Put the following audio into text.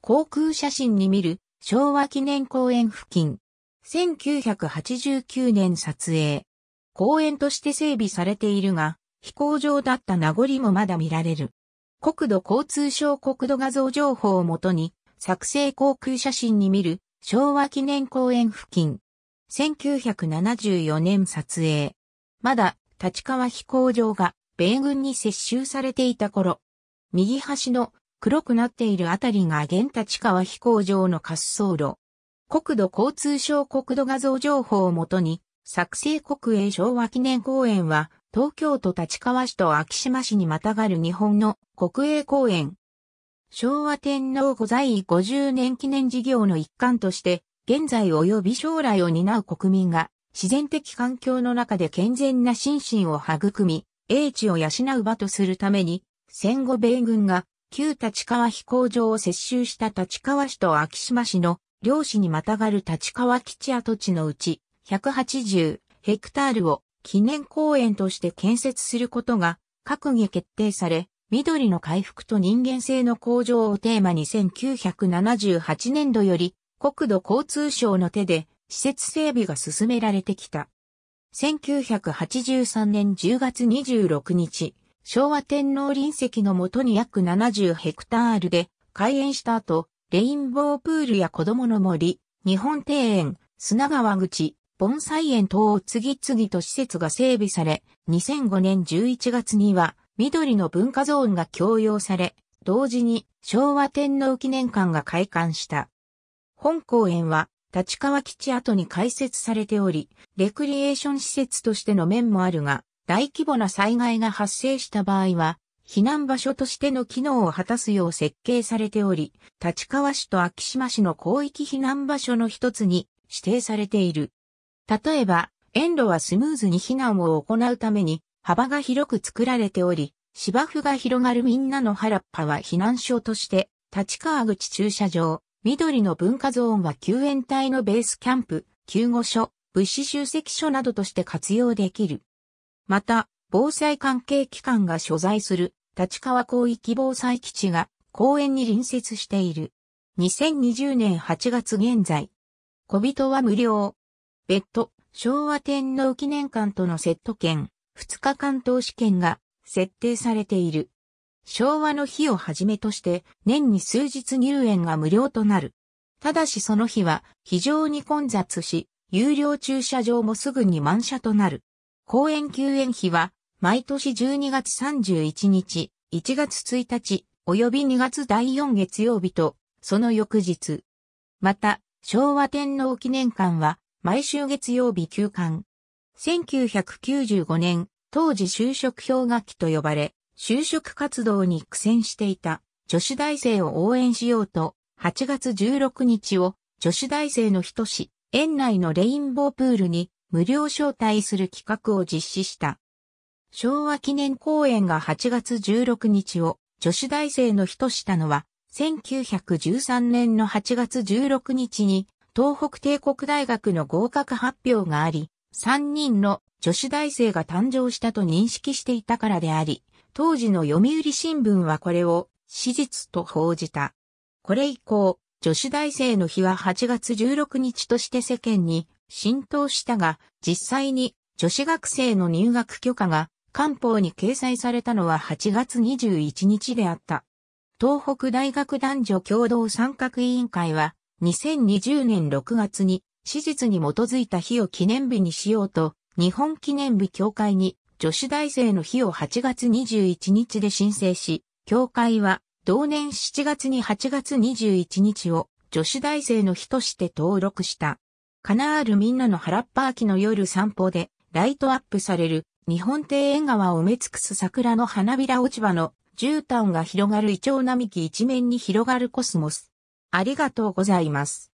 航空写真に見る昭和記念公園付近。1989年撮影。公園として整備されているが、飛行場だった名残もまだ見られる。国土交通省国土画像情報をもとに、作成航空写真に見る昭和記念公園付近。1974年撮影。まだ立川飛行場が米軍に接収されていた頃。右端の黒くなっているあたりが現立川飛行場の滑走路。国土交通省国土画像情報をもとに、作成国営昭和記念公園は、東京都立川市と秋島市にまたがる日本の国営公園。昭和天皇御在位50年記念事業の一環として、現在及び将来を担う国民が、自然的環境の中で健全な心身を育み、英知を養う場とするために、戦後米軍が旧立川飛行場を接収した立川市と秋島市の漁師にまたがる立川基地跡地のうち180ヘクタールを記念公園として建設することが閣議決定され、緑の回復と人間性の向上をテーマに1978年度より国土交通省の手で施設整備が進められてきた。1983年10月26日、昭和天皇臨席のもとに約70ヘクタールで開園した後、レインボープールや子供の森、日本庭園、砂川口、盆栽園等を次々と施設が整備され、2005年11月には緑の文化ゾーンが供用され、同時に昭和天皇記念館が開館した。本公園は立川基地跡に開設されており、レクリエーション施設としての面もあるが、大規模な災害が発生した場合は、避難場所としての機能を果たすよう設計されており、立川市と昭島市の広域避難場所の一つに指定されている。例えば、園路はスムーズに避難を行うために幅が広く作られており、芝生が広がるみんなの原っぱは避難所として、立川口駐車場、緑の文化ゾーンは救援隊のベースキャンプ、救護所、物資集積所などとして活用できる。また、防災関係機関が所在する立川広域防災基地が公園に隣接している。2020年8月現在。小人は無料。別途、昭和天皇記念館とのセット券、2日間投資券が設定されている。昭和の日をはじめとして年に数日入園が無料となる。ただしその日は非常に混雑し、有料駐車場もすぐに満車となる。公演休園日は、毎年12月31日、1月1日、及び2月第4月曜日と、その翌日。また、昭和天皇記念館は、毎週月曜日休館。1995年、当時就職氷河期と呼ばれ、就職活動に苦戦していた女子大生を応援しようと、8月16日を女子大生の日とし、園内のレインボープールに無料招待する企画を実施した。昭和記念公演が8月16日を女子大生の日としたのは、1913年の8月16日に東北帝国大学の合格発表があり、3人の女子大生が誕生したと認識していたからであり、当時の読売新聞はこれを史実と報じた。これ以降、女子大生の日は8月16日として世間に浸透したが、実際に女子学生の入学許可が官報に掲載されたのは8月21日であった。東北大学男女共同参画委員会は2020年6月に史実に基づいた日を記念日にしようと日本記念日協会に女子大生の日を8月21日で申請し、協会は同年7月に8月21日を女子大生の日として登録した。カナールみんなの原っぱ秋の夜散歩でライトアップされる日本庭園川を埋め尽くす桜の花びら落ち葉の絨毯が広がるイチョウ並木一面に広がるコスモス。ありがとうございます。